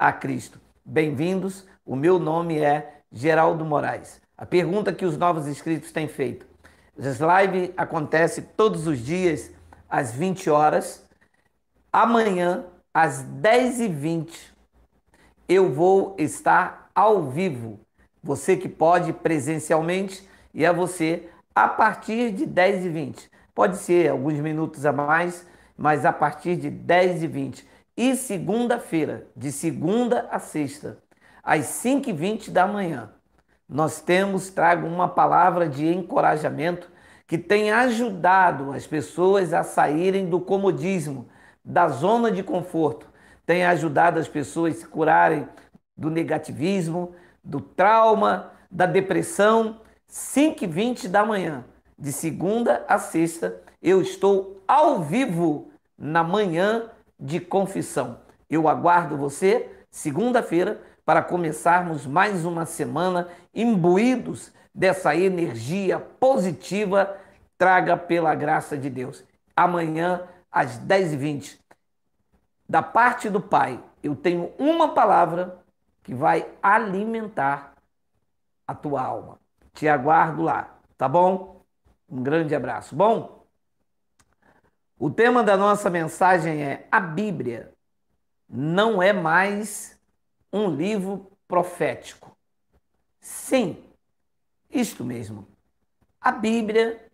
a Cristo. Bem-vindos, o meu nome é Geraldo Moraes. A pergunta que os novos inscritos têm feito. As lives acontecem todos os dias às 20 horas. Amanhã, às 10h20, eu vou estar ao vivo. Você que pode presencialmente e a é você a partir de 10h20. Pode ser alguns minutos a mais, mas a partir de 10h20 e segunda-feira, de segunda a sexta, às 5h20 da manhã, nós temos, trago uma palavra de encorajamento que tem ajudado as pessoas a saírem do comodismo, da zona de conforto, tem ajudado as pessoas a se curarem do negativismo, do trauma, da depressão. 5 e 20 da manhã, de segunda a sexta, eu estou ao vivo na manhã de confissão. Eu aguardo você segunda-feira para começarmos mais uma semana imbuídos dessa energia positiva traga pela graça de Deus. Amanhã, às 10h20, da parte do Pai, eu tenho uma palavra que vai alimentar a tua alma. Te aguardo lá, tá bom? Um grande abraço. Bom? O tema da nossa mensagem é: a Bíblia não é mais um livro profético. Sim, isto mesmo. A Bíblia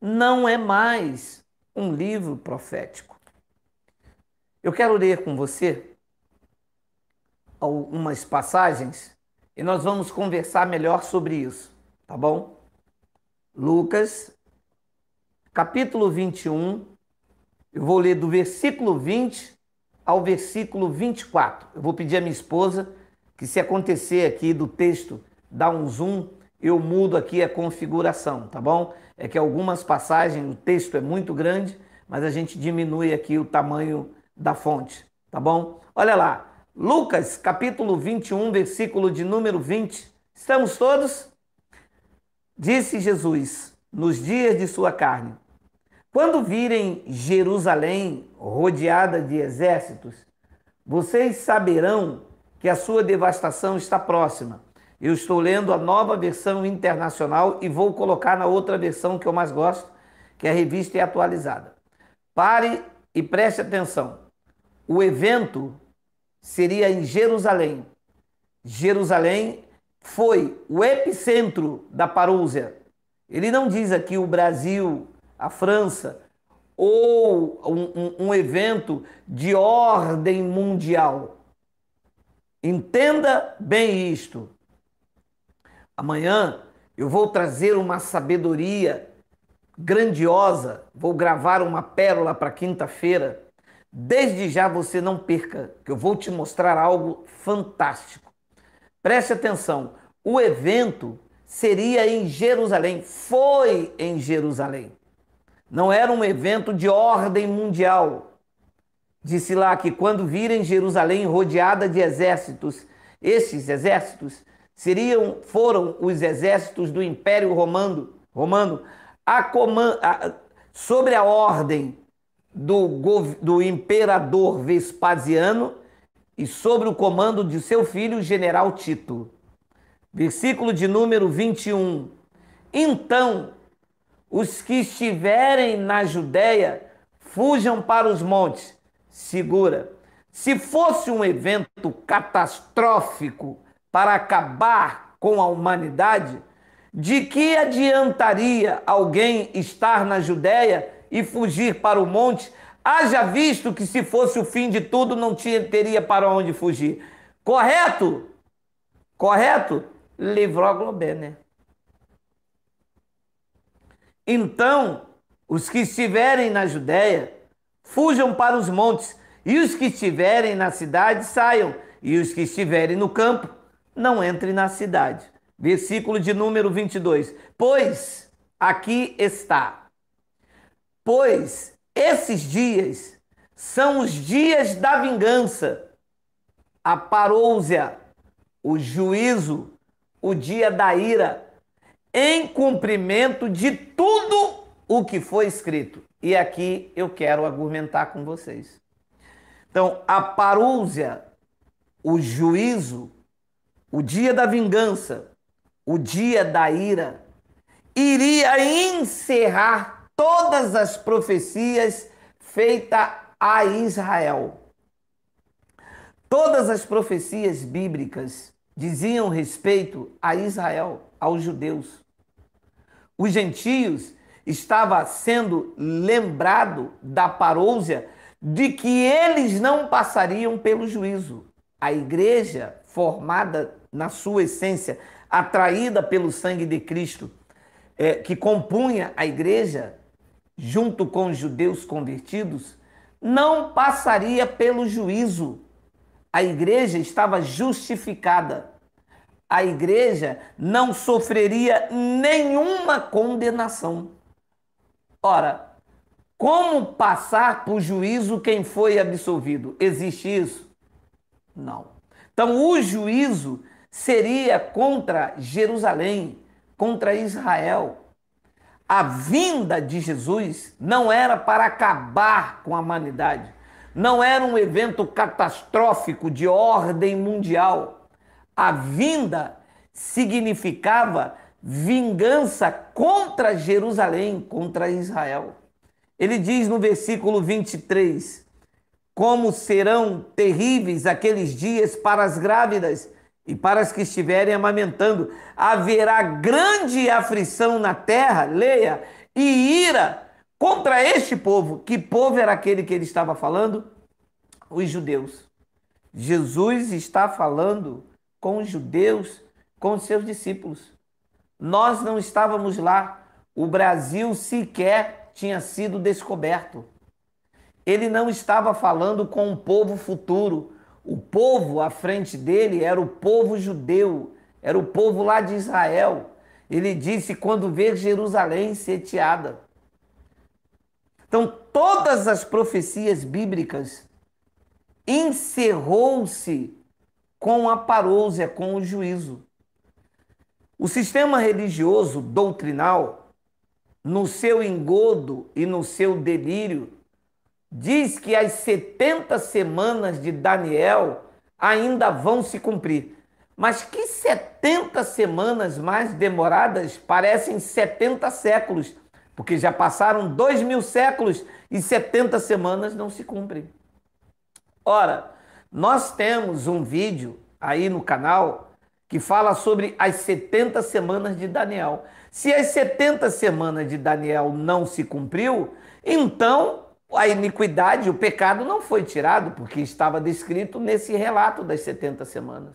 não é mais um livro profético. Eu quero ler com você algumas passagens e nós vamos conversar melhor sobre isso, tá bom? Lucas, capítulo 21, eu vou ler do versículo 20 ao versículo 24. Eu vou pedir à minha esposa que, se acontecer aqui do texto dar um zoom, eu mudo aqui a configuração, tá bom? É que algumas passagens, o texto é muito grande, mas a gente diminui aqui o tamanho da fonte, tá bom? Olha lá, Lucas capítulo 21, versículo de número 20. Estamos todos? Disse Jesus: Nos dias de sua carne, quando virem Jerusalém rodeada de exércitos, vocês saberão que a sua devastação está próxima. Eu estou lendo a nova versão internacional e vou colocar na outra versão que eu mais gosto, que é a revista é atualizada. Pare e preste atenção. O evento seria em Jerusalém. Jerusalém foi o epicentro da parúzia. Ele não diz aqui o Brasil, a França, ou um, um, um evento de ordem mundial. Entenda bem isto. Amanhã eu vou trazer uma sabedoria grandiosa, vou gravar uma pérola para quinta-feira. Desde já você não perca, que eu vou te mostrar algo fantástico. Preste atenção: o evento seria em Jerusalém, foi em Jerusalém. Não era um evento de ordem mundial. Disse lá que quando virem Jerusalém rodeada de exércitos, esses exércitos seriam foram os exércitos do Império Romano, Romano a a, sobre a ordem do, do imperador Vespasiano e sobre o comando de seu filho, general Tito. Versículo de número 21. Então os que estiverem na Judéia, fujam para os montes. Segura. Se fosse um evento catastrófico para acabar com a humanidade, de que adiantaria alguém estar na Judéia e fugir para o monte? Haja visto que, se fosse o fim de tudo, não tinha, teria para onde fugir. Correto? Correto? Livro a Globé, né? Então, os que estiverem na Judéia, fujam para os montes, e os que estiverem na cidade, saiam, e os que estiverem no campo, não entrem na cidade. Versículo de número 22. Pois aqui está. Pois esses dias são os dias da vingança. a parousia, o juízo, o dia da ira em cumprimento de tudo o que foi escrito. E aqui eu quero argumentar com vocês. Então, a parúzia, o juízo, o dia da vingança, o dia da ira, iria encerrar todas as profecias feitas a Israel. Todas as profecias bíblicas diziam respeito a Israel, aos judeus. Os gentios estava sendo lembrado da parousia de que eles não passariam pelo juízo. A igreja, formada na sua essência, atraída pelo sangue de Cristo, é, que compunha a igreja, junto com os judeus convertidos, não passaria pelo juízo, a igreja estava justificada. A igreja não sofreria nenhuma condenação. Ora, como passar por juízo quem foi absolvido? Existe isso? Não. Então, o juízo seria contra Jerusalém, contra Israel. A vinda de Jesus não era para acabar com a humanidade, não era um evento catastrófico de ordem mundial. A vinda significava vingança contra Jerusalém, contra Israel. Ele diz no versículo 23: Como serão terríveis aqueles dias para as grávidas e para as que estiverem amamentando, haverá grande aflição na terra, leia, e ira contra este povo. Que povo era aquele que ele estava falando? Os judeus. Jesus está falando com os judeus, com os seus discípulos. Nós não estávamos lá. O Brasil sequer tinha sido descoberto. Ele não estava falando com o povo futuro. O povo à frente dele era o povo judeu, era o povo lá de Israel. Ele disse: quando ver Jerusalém sitiada, então, todas as profecias bíblicas encerrou-se com a parousia, com o juízo. O sistema religioso doutrinal, no seu engodo e no seu delírio, diz que as 70 semanas de Daniel ainda vão se cumprir. Mas que 70 semanas mais demoradas parecem 70 séculos. Porque já passaram dois mil séculos e 70 semanas não se cumprem. Ora, nós temos um vídeo aí no canal que fala sobre as 70 semanas de Daniel. Se as 70 semanas de Daniel não se cumpriu, então a iniquidade, o pecado não foi tirado, porque estava descrito nesse relato das 70 semanas.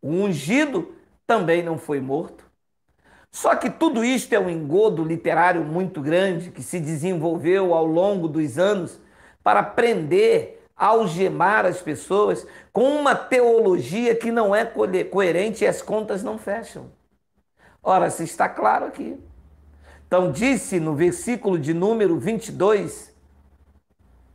O ungido também não foi morto. Só que tudo isto é um engodo literário muito grande que se desenvolveu ao longo dos anos para prender, algemar as pessoas com uma teologia que não é coerente e as contas não fecham. Ora, se está claro aqui. Então, disse no versículo de número 22,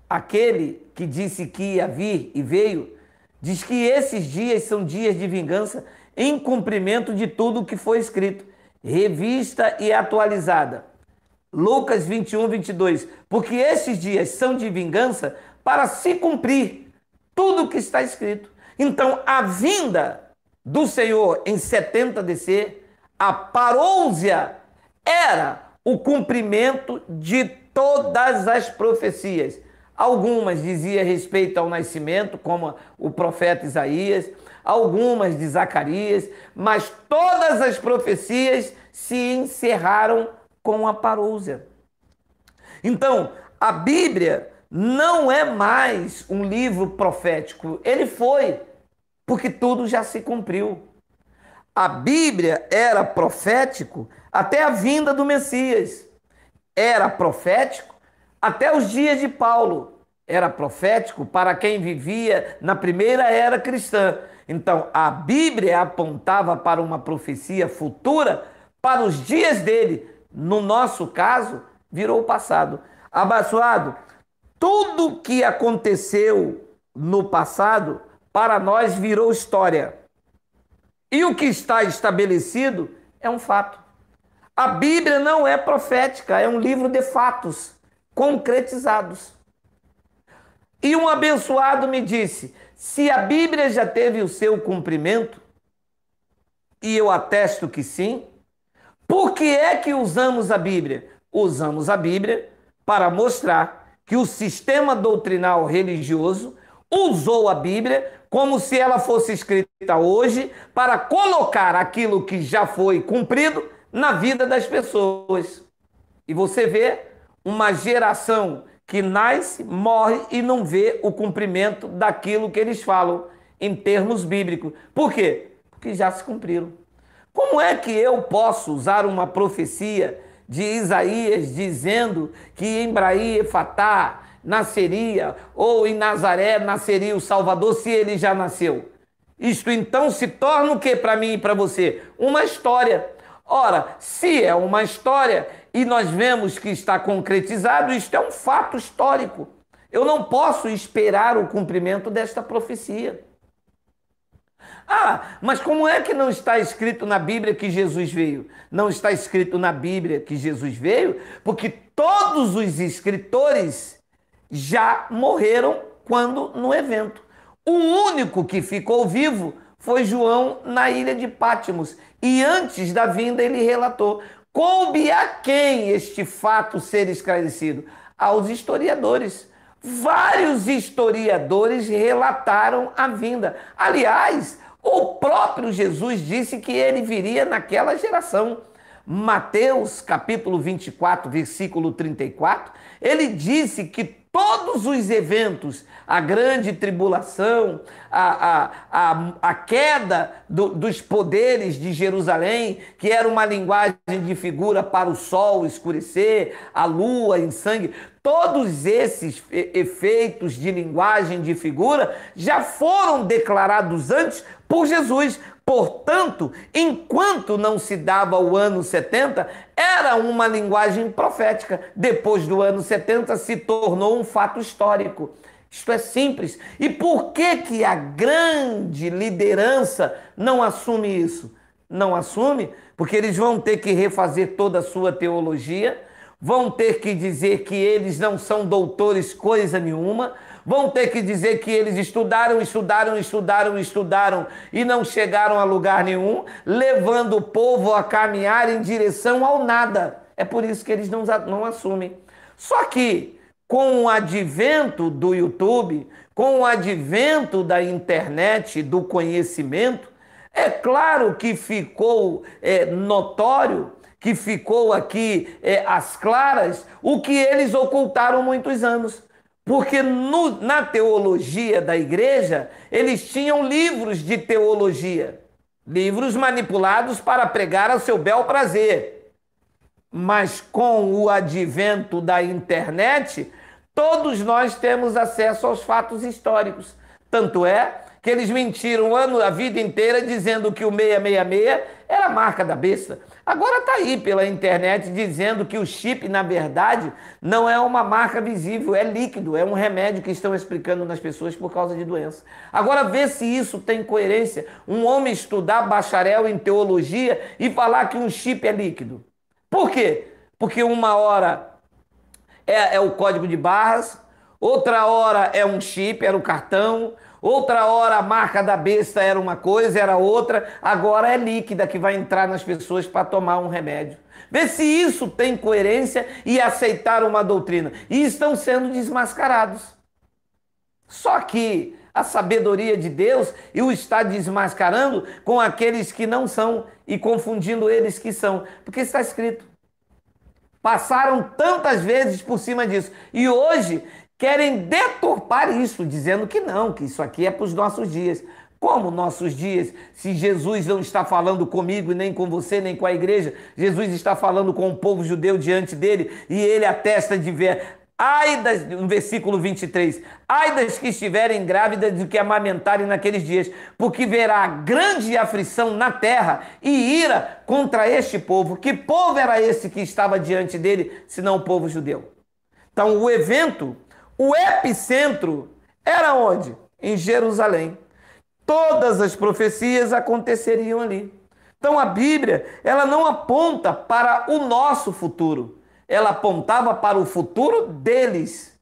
aquele que disse que ia vir e veio, diz que esses dias são dias de vingança em cumprimento de tudo o que foi escrito revista e atualizada. Lucas 21, 22. Porque esses dias são de vingança para se cumprir tudo o que está escrito. Então, a vinda do Senhor em 70 DC, a parousia, era o cumprimento de todas as profecias. Algumas diziam respeito ao nascimento, como o profeta Isaías algumas de Zacarias, mas todas as profecias se encerraram com a parousia. Então, a Bíblia não é mais um livro profético, ele foi, porque tudo já se cumpriu. A Bíblia era profético até a vinda do Messias. Era profético até os dias de Paulo. Era profético para quem vivia na primeira era cristã. Então, a Bíblia apontava para uma profecia futura para os dias dele. No nosso caso, virou passado. Abençoado, tudo que aconteceu no passado, para nós virou história. E o que está estabelecido é um fato. A Bíblia não é profética, é um livro de fatos concretizados. E um abençoado me disse: se a Bíblia já teve o seu cumprimento, e eu atesto que sim, por que é que usamos a Bíblia? Usamos a Bíblia para mostrar que o sistema doutrinal religioso usou a Bíblia como se ela fosse escrita hoje para colocar aquilo que já foi cumprido na vida das pessoas. E você vê uma geração que nasce, morre e não vê o cumprimento daquilo que eles falam em termos bíblicos. Por quê? Porque já se cumpriram. Como é que eu posso usar uma profecia de Isaías dizendo que em e Efatá nasceria ou em Nazaré nasceria o Salvador se ele já nasceu? Isto então se torna o que para mim e para você? Uma história. Ora, se é uma história, e nós vemos que está concretizado, isto é um fato histórico. Eu não posso esperar o cumprimento desta profecia. Ah, mas como é que não está escrito na Bíblia que Jesus veio? Não está escrito na Bíblia que Jesus veio, porque todos os escritores já morreram quando no evento. O único que ficou vivo foi João na ilha de Patmos. E antes da vinda ele relatou. Coube a quem este fato ser esclarecido? Aos historiadores. Vários historiadores relataram a vinda. Aliás, o próprio Jesus disse que ele viria naquela geração. Mateus, capítulo 24, versículo 34, ele disse que todos os eventos, a grande tribulação, a, a, a, a queda do, dos poderes de Jerusalém, que era uma linguagem de figura para o sol escurecer, a lua em sangue, todos esses efeitos de linguagem de figura já foram declarados antes por Jesus Portanto, enquanto não se dava o ano 70, era uma linguagem profética. Depois do ano 70, se tornou um fato histórico. Isto é simples. E por que, que a grande liderança não assume isso? Não assume, porque eles vão ter que refazer toda a sua teologia, vão ter que dizer que eles não são doutores coisa nenhuma, vão ter que dizer que eles estudaram, estudaram, estudaram, estudaram e não chegaram a lugar nenhum, levando o povo a caminhar em direção ao nada. É por isso que eles não, não assumem. Só que com o advento do YouTube, com o advento da internet, do conhecimento, é claro que ficou é, notório, que ficou aqui é, às claras, o que eles ocultaram muitos anos. Porque no, na teologia da igreja, eles tinham livros de teologia, livros manipulados para pregar ao seu bel prazer. Mas com o advento da internet, todos nós temos acesso aos fatos históricos. Tanto é que eles mentiram o ano, a vida inteira dizendo que o 666 era a marca da besta. Agora está aí pela internet dizendo que o chip, na verdade, não é uma marca visível, é líquido, é um remédio que estão explicando nas pessoas por causa de doença. Agora vê se isso tem coerência. Um homem estudar bacharel em teologia e falar que um chip é líquido. Por quê? Porque uma hora é, é o código de barras, outra hora é um chip, era o cartão, Outra hora a marca da besta era uma coisa, era outra, agora é líquida que vai entrar nas pessoas para tomar um remédio. Vê se isso tem coerência e aceitar uma doutrina. E estão sendo desmascarados. Só que a sabedoria de Deus e o está desmascarando com aqueles que não são e confundindo eles que são. Porque está escrito. Passaram tantas vezes por cima disso. E hoje querem deturpar isso, dizendo que não, que isso aqui é para os nossos dias. Como nossos dias, se Jesus não está falando comigo, nem com você, nem com a igreja, Jesus está falando com o povo judeu diante dele e ele atesta de ver. Ai das, no versículo 23, ai das que estiverem grávidas do que amamentarem naqueles dias, porque verá grande aflição na terra e ira contra este povo. Que povo era esse que estava diante dele, senão o povo judeu? Então, o evento o epicentro era onde? Em Jerusalém. Todas as profecias aconteceriam ali. Então a Bíblia, ela não aponta para o nosso futuro, ela apontava para o futuro deles.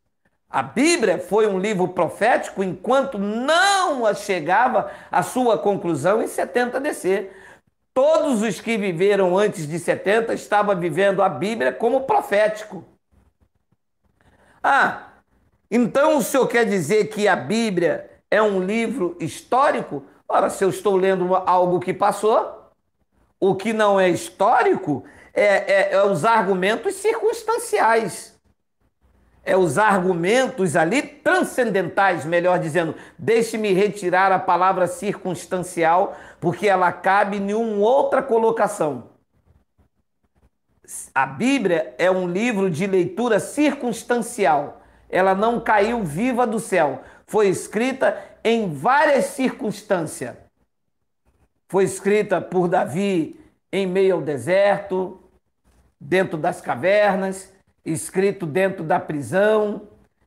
A Bíblia foi um livro profético enquanto não chegava à sua conclusão em 70 DC. Todos os que viveram antes de 70 estavam vivendo a Bíblia como profético. Ah, então o senhor quer dizer que a Bíblia é um livro histórico? Ora, se eu estou lendo algo que passou, o que não é histórico é, é, é os argumentos circunstanciais. É os argumentos ali transcendentais, melhor dizendo. Deixe-me retirar a palavra circunstancial, porque ela cabe em uma outra colocação. A Bíblia é um livro de leitura circunstancial ela não caiu viva do céu. Foi escrita em várias circunstâncias. Foi escrita por Davi em meio ao deserto, dentro das cavernas, escrito dentro da prisão,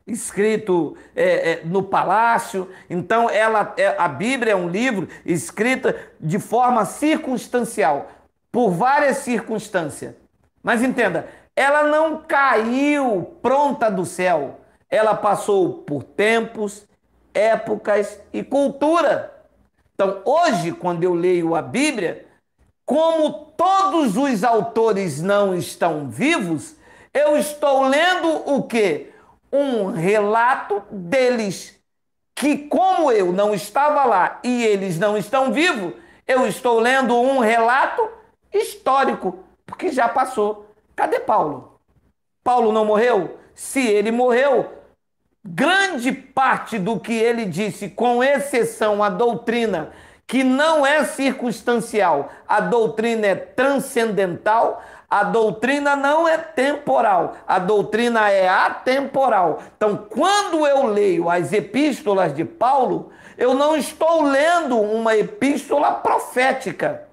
escrito é, é, no palácio. Então, ela, é, a Bíblia é um livro escrita de forma circunstancial, por várias circunstâncias. Mas entenda, ela não caiu pronta do céu. Ela passou por tempos, épocas e cultura. Então, hoje, quando eu leio a Bíblia, como todos os autores não estão vivos, eu estou lendo o quê? Um relato deles que como eu não estava lá e eles não estão vivos, eu estou lendo um relato histórico, porque já passou. Cadê Paulo? Paulo não morreu? Se ele morreu, grande parte do que ele disse, com exceção à doutrina, que não é circunstancial, a doutrina é transcendental, a doutrina não é temporal, a doutrina é atemporal. Então, quando eu leio as epístolas de Paulo, eu não estou lendo uma epístola profética.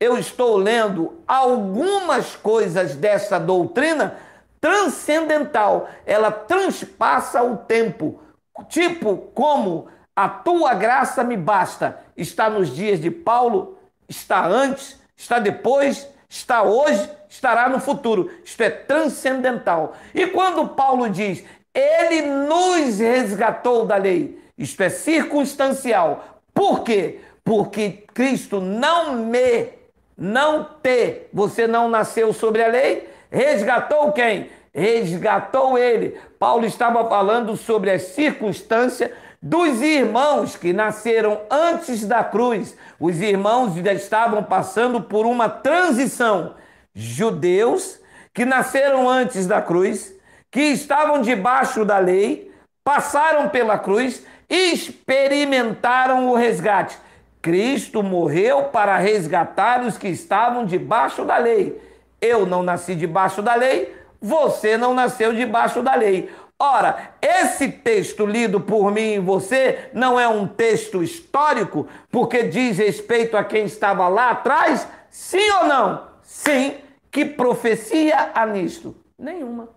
Eu estou lendo algumas coisas dessa doutrina transcendental, ela transpassa o tempo, tipo como a tua graça me basta. Está nos dias de Paulo, está antes, está depois, está hoje, estará no futuro. Isto é transcendental. E quando Paulo diz, ele nos resgatou da lei, isto é circunstancial. Por quê? Porque Cristo não me, não te, você não nasceu sobre a lei, Resgatou quem? Resgatou ele. Paulo estava falando sobre as circunstâncias dos irmãos que nasceram antes da cruz. Os irmãos já estavam passando por uma transição. Judeus que nasceram antes da cruz, que estavam debaixo da lei, passaram pela cruz e experimentaram o resgate. Cristo morreu para resgatar os que estavam debaixo da lei eu não nasci debaixo da lei, você não nasceu debaixo da lei. Ora, esse texto lido por mim e você não é um texto histórico, porque diz respeito a quem estava lá atrás? Sim ou não? Sim. Que profecia há nisto? Nenhuma.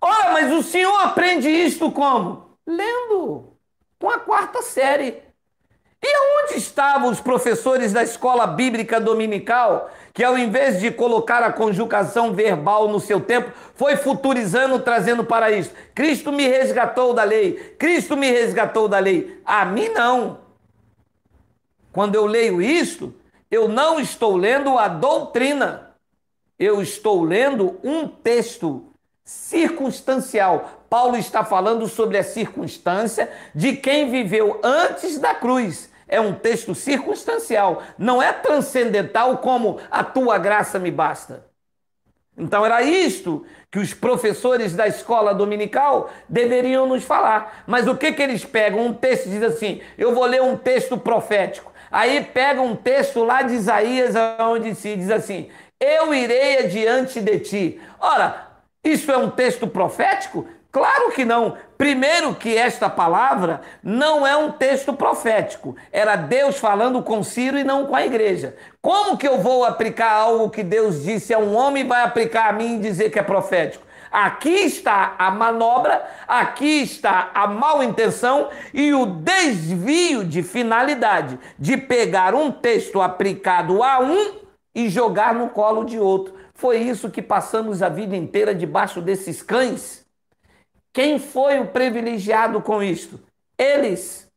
Ora, mas o senhor aprende isto como? Lendo. Com a quarta série. E onde estavam os professores da escola bíblica dominical, que ao invés de colocar a conjugação verbal no seu tempo, foi futurizando, trazendo para isso? Cristo me resgatou da lei, Cristo me resgatou da lei. A mim não. Quando eu leio isto, eu não estou lendo a doutrina, eu estou lendo um texto circunstancial, Paulo está falando sobre a circunstância de quem viveu antes da cruz. É um texto circunstancial, não é transcendental como a tua graça me basta. Então era isto que os professores da escola dominical deveriam nos falar. Mas o que que eles pegam? Um texto diz assim: "Eu vou ler um texto profético". Aí pega um texto lá de Isaías onde se diz assim: "Eu irei adiante de ti". Ora, isso é um texto profético? Claro que não. Primeiro que esta palavra não é um texto profético. Era Deus falando com Ciro e não com a igreja. Como que eu vou aplicar algo que Deus disse a um homem e vai aplicar a mim e dizer que é profético? Aqui está a manobra, aqui está a mal intenção e o desvio de finalidade de pegar um texto aplicado a um e jogar no colo de outro. Foi isso que passamos a vida inteira debaixo desses cães quem foi o privilegiado com isto? Eles,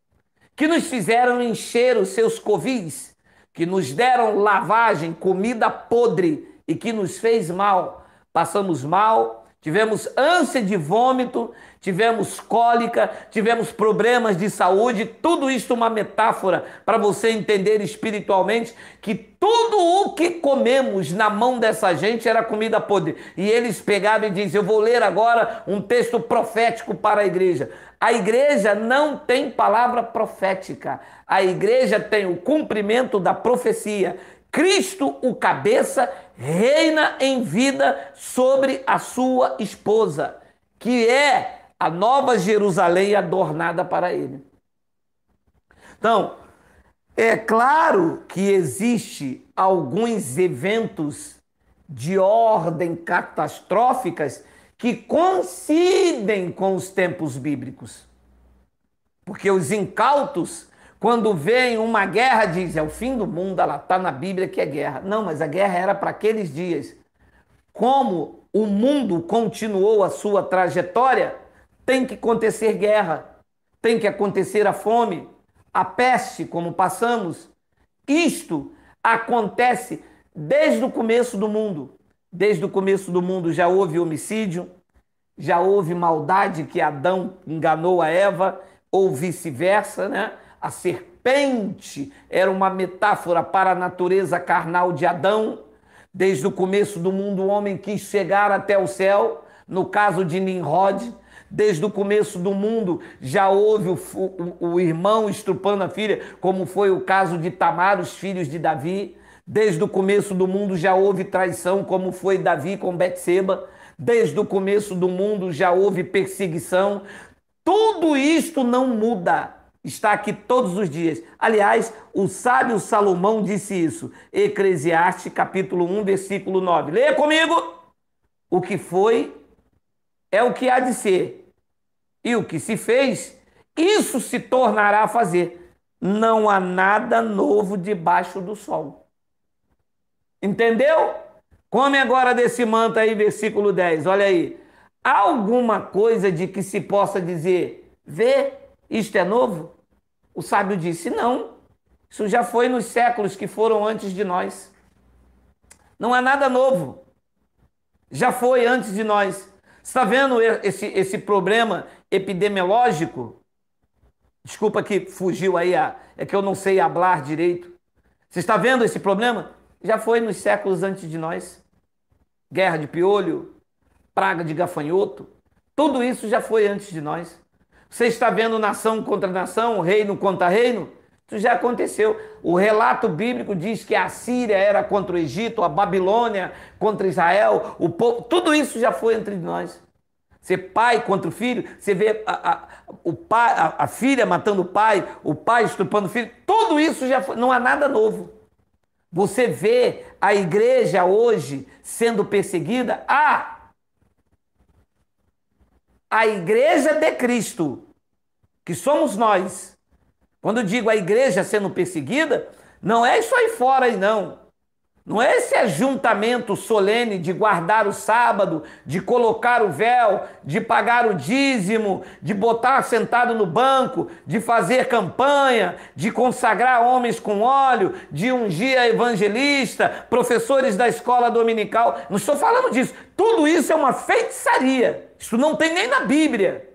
que nos fizeram encher os seus covis, que nos deram lavagem, comida podre e que nos fez mal. Passamos mal Tivemos ânsia de vômito, tivemos cólica, tivemos problemas de saúde, tudo isso uma metáfora para você entender espiritualmente que tudo o que comemos na mão dessa gente era comida podre. E eles pegavam e diziam: Eu vou ler agora um texto profético para a igreja. A igreja não tem palavra profética, a igreja tem o cumprimento da profecia Cristo, o cabeça, reina em vida sobre a sua esposa, que é a nova Jerusalém adornada para ele. Então, é claro que existe alguns eventos de ordem catastróficas que coincidem com os tempos bíblicos. Porque os incautos quando vem uma guerra, diz, é o fim do mundo, ela está na Bíblia que é guerra. Não, mas a guerra era para aqueles dias. Como o mundo continuou a sua trajetória, tem que acontecer guerra, tem que acontecer a fome, a peste, como passamos. Isto acontece desde o começo do mundo. Desde o começo do mundo já houve homicídio, já houve maldade que Adão enganou a Eva, ou vice-versa, né? A serpente era uma metáfora para a natureza carnal de Adão. Desde o começo do mundo, o homem quis chegar até o céu. No caso de Nimrod, desde o começo do mundo já houve o, o, o irmão estrupando a filha, como foi o caso de Tamar, os filhos de Davi. Desde o começo do mundo já houve traição, como foi Davi com Betseba. Desde o começo do mundo já houve perseguição. Tudo isto não muda está aqui todos os dias. Aliás, o sábio Salomão disse isso. Eclesiastes, capítulo 1, versículo 9. Leia comigo! O que foi é o que há de ser. E o que se fez, isso se tornará a fazer. Não há nada novo debaixo do sol. Entendeu? Come agora desse manto aí, versículo 10. Olha aí. alguma coisa de que se possa dizer, vê isto é novo? O sábio disse: Não, isso já foi nos séculos que foram antes de nós. Não é nada novo. Já foi antes de nós. Está vendo esse, esse problema epidemiológico? Desculpa que fugiu aí, a, é que eu não sei hablar direito. Você está vendo esse problema? Já foi nos séculos antes de nós. Guerra de piolho, praga de gafanhoto, tudo isso já foi antes de nós. Você está vendo nação contra nação, reino contra reino? Isso já aconteceu. O relato bíblico diz que a Síria era contra o Egito, a Babilônia contra Israel, o povo, tudo isso já foi entre nós. Ser pai contra o filho, você vê a, a, o pai, a, a, filha matando o pai, o pai estupando o filho, tudo isso já foi, não há nada novo. Você vê a igreja hoje sendo perseguida, ah, a igreja de Cristo, que somos nós. Quando digo a igreja sendo perseguida, não é isso aí fora aí não. Não é esse ajuntamento solene de guardar o sábado, de colocar o véu, de pagar o dízimo, de botar sentado no banco, de fazer campanha, de consagrar homens com óleo, de ungir a evangelista, professores da escola dominical. Não estou falando disso. Tudo isso é uma feitiçaria. Isso não tem nem na Bíblia.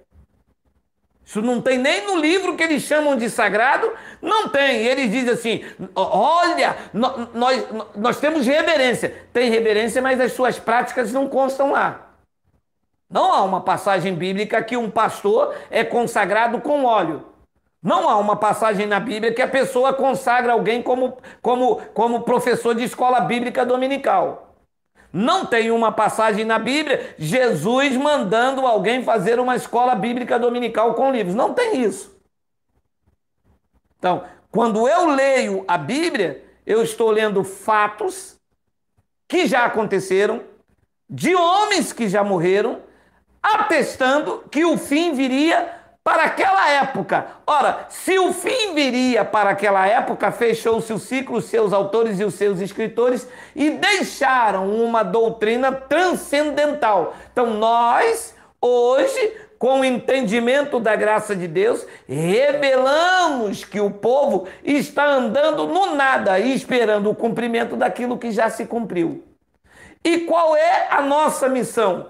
Isso não tem nem no livro que eles chamam de sagrado, não tem. E eles dizem assim: olha, nós, nós temos reverência. Tem reverência, mas as suas práticas não constam lá. Não há uma passagem bíblica que um pastor é consagrado com óleo. Não há uma passagem na Bíblia que a pessoa consagra alguém como, como, como professor de escola bíblica dominical. Não tem uma passagem na Bíblia Jesus mandando alguém fazer uma escola bíblica dominical com livros. Não tem isso. Então, quando eu leio a Bíblia, eu estou lendo fatos que já aconteceram, de homens que já morreram, atestando que o fim viria para aquela época. Ora, se o fim viria para aquela época, fechou-se o ciclo, seus autores e os seus escritores e deixaram uma doutrina transcendental. Então, nós, hoje, com o entendimento da graça de Deus, revelamos que o povo está andando no nada e esperando o cumprimento daquilo que já se cumpriu. E qual é a nossa missão?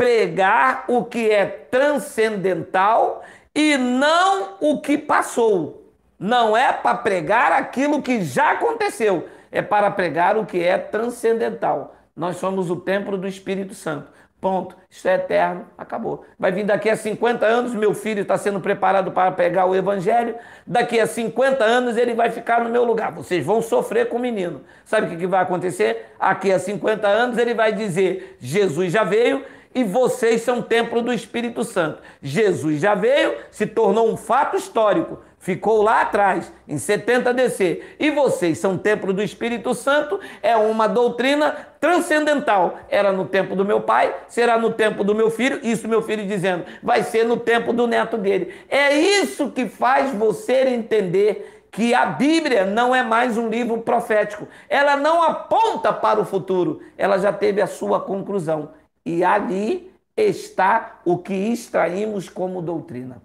pregar o que é transcendental e não o que passou. Não é para pregar aquilo que já aconteceu, é para pregar o que é transcendental. Nós somos o templo do Espírito Santo. Ponto. Isso é eterno. Acabou. Vai vir daqui a 50 anos, meu filho está sendo preparado para pegar o evangelho. Daqui a 50 anos ele vai ficar no meu lugar. Vocês vão sofrer com o menino. Sabe o que vai acontecer? Aqui a 50 anos ele vai dizer: Jesus já veio e vocês são templo do Espírito Santo. Jesus já veio, se tornou um fato histórico, ficou lá atrás, em 70 DC. E vocês são templo do Espírito Santo, é uma doutrina transcendental. Era no tempo do meu pai, será no tempo do meu filho, isso meu filho dizendo, vai ser no tempo do neto dele. É isso que faz você entender que a Bíblia não é mais um livro profético. Ela não aponta para o futuro, ela já teve a sua conclusão. E ali está o que extraímos como doutrina.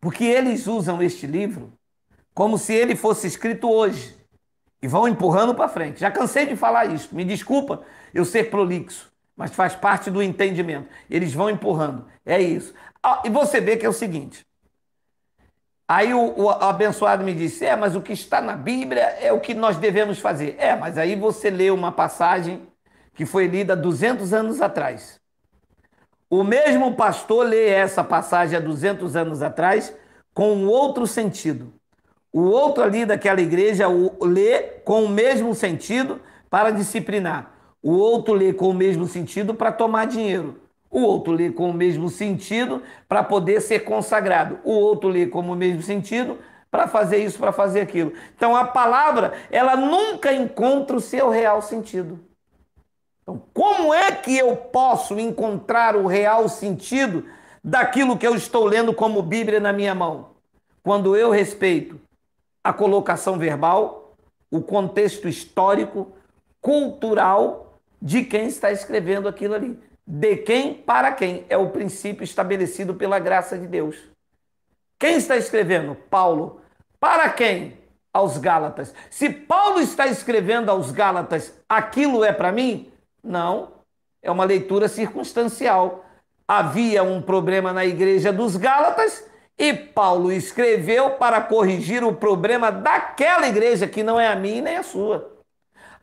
Porque eles usam este livro como se ele fosse escrito hoje e vão empurrando para frente. Já cansei de falar isso, me desculpa eu ser prolixo, mas faz parte do entendimento. Eles vão empurrando, é isso. Ah, e você vê que é o seguinte. Aí o, o abençoado me disse: É, mas o que está na Bíblia é o que nós devemos fazer. É, mas aí você lê uma passagem que foi lida 200 anos atrás. O mesmo pastor lê essa passagem há 200 anos atrás com um outro sentido. O outro ali daquela igreja lê com o mesmo sentido para disciplinar. O outro lê com o mesmo sentido para tomar dinheiro. O outro lê com o mesmo sentido para poder ser consagrado. O outro lê com o mesmo sentido para fazer isso, para fazer aquilo. Então a palavra, ela nunca encontra o seu real sentido. Então, como é que eu posso encontrar o real sentido daquilo que eu estou lendo como Bíblia na minha mão? Quando eu respeito a colocação verbal, o contexto histórico, cultural de quem está escrevendo aquilo ali. De quem para quem é o princípio estabelecido pela graça de Deus. Quem está escrevendo? Paulo. Para quem? Aos Gálatas. Se Paulo está escrevendo aos Gálatas, aquilo é para mim, não, é uma leitura circunstancial. Havia um problema na igreja dos Gálatas e Paulo escreveu para corrigir o problema daquela igreja, que não é a minha nem a sua.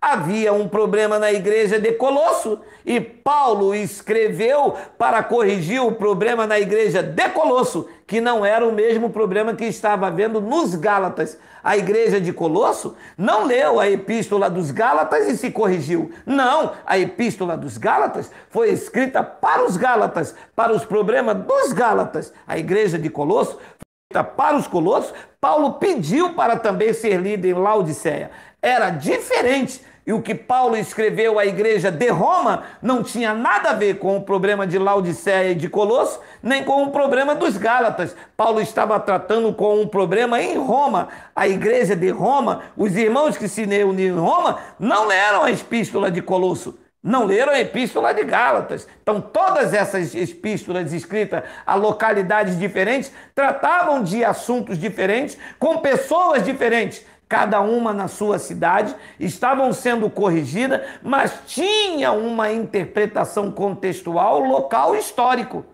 Havia um problema na igreja de Colosso e Paulo escreveu para corrigir o problema na igreja de Colosso, que não era o mesmo problema que estava havendo nos Gálatas. A igreja de Colosso não leu a epístola dos Gálatas e se corrigiu. Não, a epístola dos Gálatas foi escrita para os Gálatas, para os problemas dos Gálatas. A igreja de Colosso foi escrita para os colossos, Paulo pediu para também ser lido em Laodiceia. Era diferente. E o que Paulo escreveu à igreja de Roma não tinha nada a ver com o problema de Laodiceia e de Colosso, nem com o problema dos Gálatas. Paulo estava tratando com um problema em Roma. A igreja de Roma, os irmãos que se reuniram em Roma, não leram a epístola de Colosso. Não leram a Epístola de Gálatas. Então, todas essas epístolas escritas a localidades diferentes tratavam de assuntos diferentes, com pessoas diferentes cada uma na sua cidade, estavam sendo corrigidas, mas tinha uma interpretação contextual, local, histórico.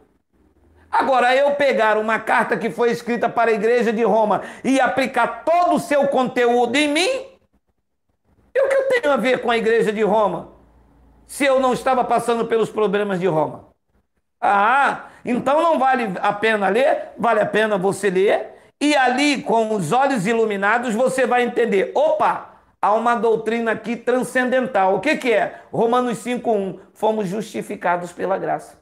Agora, eu pegar uma carta que foi escrita para a igreja de Roma e aplicar todo o seu conteúdo em mim, e é o que eu tenho a ver com a igreja de Roma? Se eu não estava passando pelos problemas de Roma. Ah, então não vale a pena ler? Vale a pena você ler e ali, com os olhos iluminados, você vai entender: opa, há uma doutrina aqui transcendental. O que, que é? Romanos 5,1: fomos justificados pela graça.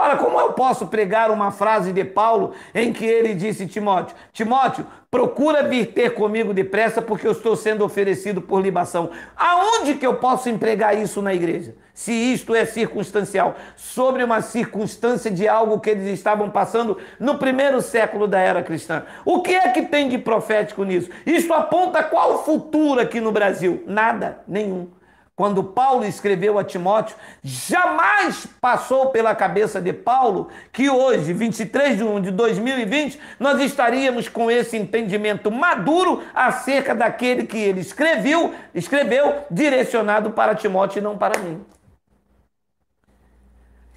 Ora, como eu posso pregar uma frase de Paulo em que ele disse, Timóteo, Timóteo, procura vir ter comigo depressa porque eu estou sendo oferecido por libação. Aonde que eu posso empregar isso na igreja? Se isto é circunstancial, sobre uma circunstância de algo que eles estavam passando no primeiro século da era cristã. O que é que tem de profético nisso? Isto aponta qual futuro aqui no Brasil? Nada, nenhum quando Paulo escreveu a Timóteo, jamais passou pela cabeça de Paulo que hoje, 23 de 1 de 2020, nós estaríamos com esse entendimento maduro acerca daquele que ele escreveu, escreveu direcionado para Timóteo e não para mim.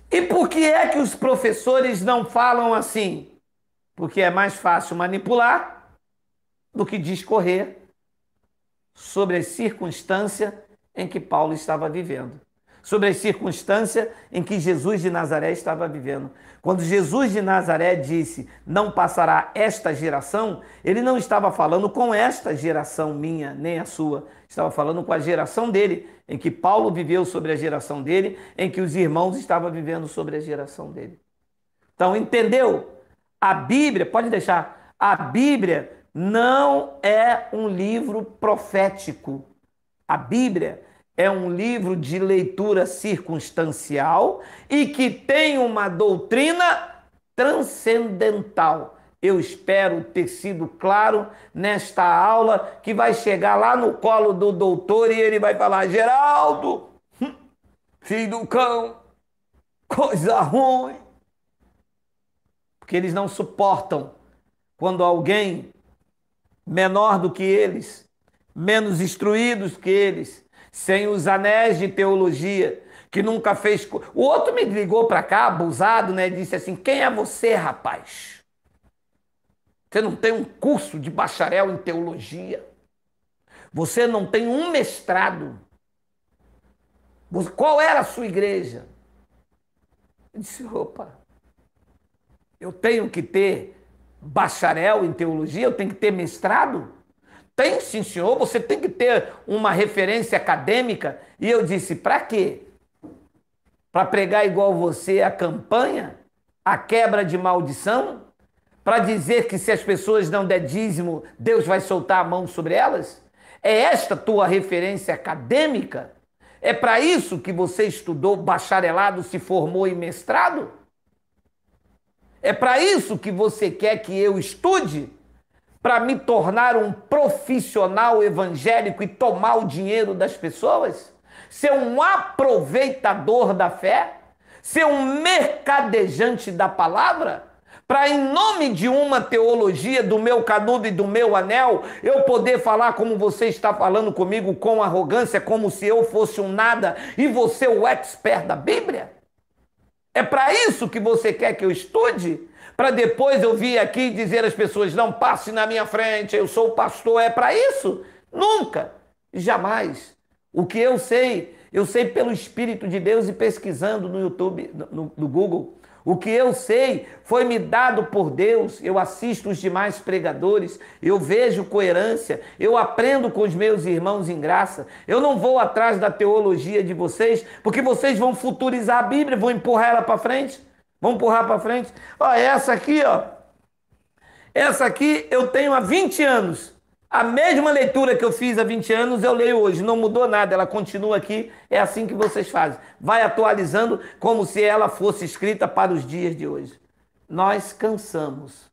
E por que é que os professores não falam assim? Porque é mais fácil manipular do que discorrer sobre as circunstâncias em que Paulo estava vivendo, sobre a circunstância em que Jesus de Nazaré estava vivendo. Quando Jesus de Nazaré disse: Não passará esta geração, ele não estava falando com esta geração minha, nem a sua. Estava falando com a geração dele, em que Paulo viveu sobre a geração dele, em que os irmãos estavam vivendo sobre a geração dele. Então, entendeu? A Bíblia, pode deixar, a Bíblia não é um livro profético a Bíblia é um livro de leitura circunstancial e que tem uma doutrina transcendental. Eu espero ter sido claro nesta aula que vai chegar lá no colo do doutor e ele vai falar: Geraldo, filho do cão, coisa ruim. Porque eles não suportam quando alguém menor do que eles menos instruídos que eles, sem os anéis de teologia, que nunca fez. O outro me ligou para cá, abusado, né? Disse assim: Quem é você, rapaz? Você não tem um curso de bacharel em teologia. Você não tem um mestrado. Qual era a sua igreja? Eu disse: opa, eu tenho que ter bacharel em teologia, eu tenho que ter mestrado? Tem sim, senhor, você tem que ter uma referência acadêmica. E eu disse: para quê? Para pregar igual você a campanha? A quebra de maldição? Para dizer que se as pessoas não der dízimo, Deus vai soltar a mão sobre elas? É esta tua referência acadêmica? É para isso que você estudou bacharelado, se formou e mestrado? É para isso que você quer que eu estude? para me tornar um profissional evangélico e tomar o dinheiro das pessoas? Ser um aproveitador da fé? Ser um mercadejante da palavra? Para, em nome de uma teologia do meu canudo e do meu anel, eu poder falar como você está falando comigo com arrogância, como se eu fosse um nada e você é o expert da Bíblia? É para isso que você quer que eu estude? para depois eu vir aqui dizer às pessoas: não passe na minha frente, eu sou pastor, é para isso? Nunca, jamais. O que eu sei, eu sei pelo Espírito de Deus e pesquisando no YouTube, no, no Google. O que eu sei foi me dado por Deus. Eu assisto os demais pregadores, eu vejo coerência, eu aprendo com os meus irmãos em graça. Eu não vou atrás da teologia de vocês, porque vocês vão futurizar a Bíblia, vão empurrar ela para frente. Vamos empurrar para frente. Ó, essa aqui, ó. Essa aqui eu tenho há 20 anos. A mesma leitura que eu fiz há 20 anos, eu leio hoje. Não mudou nada, ela continua aqui. É assim que vocês fazem. Vai atualizando como se ela fosse escrita para os dias de hoje. Nós cansamos.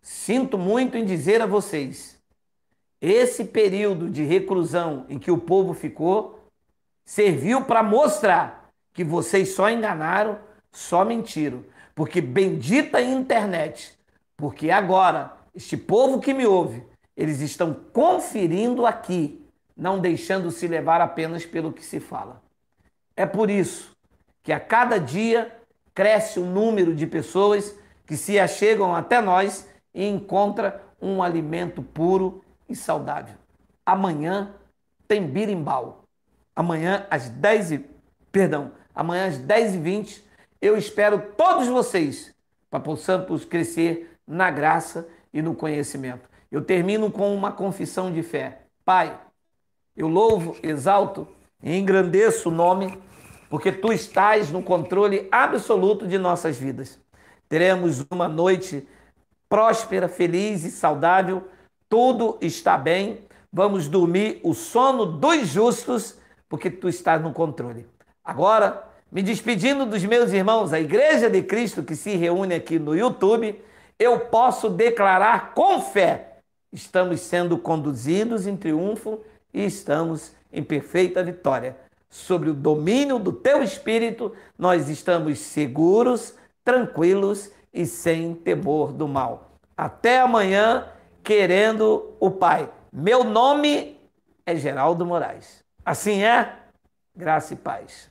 Sinto muito em dizer a vocês. Esse período de reclusão em que o povo ficou serviu para mostrar que vocês só enganaram só mentiram. Porque bendita internet. Porque agora, este povo que me ouve, eles estão conferindo aqui, não deixando se levar apenas pelo que se fala. É por isso que a cada dia cresce o número de pessoas que se achegam até nós e encontra um alimento puro e saudável. Amanhã tem birimbau. Amanhã às 10 e... Perdão, amanhã às 10h20 eu espero todos vocês para possamos crescer na graça e no conhecimento. Eu termino com uma confissão de fé. Pai, eu louvo, exalto e engrandeço o nome, porque tu estás no controle absoluto de nossas vidas. Teremos uma noite próspera, feliz e saudável. Tudo está bem. Vamos dormir o sono dos justos, porque tu estás no controle. Agora, me despedindo dos meus irmãos, a Igreja de Cristo que se reúne aqui no YouTube, eu posso declarar com fé: estamos sendo conduzidos em triunfo e estamos em perfeita vitória. Sobre o domínio do teu espírito, nós estamos seguros, tranquilos e sem temor do mal. Até amanhã, querendo o Pai. Meu nome é Geraldo Moraes. Assim é? Graça e paz.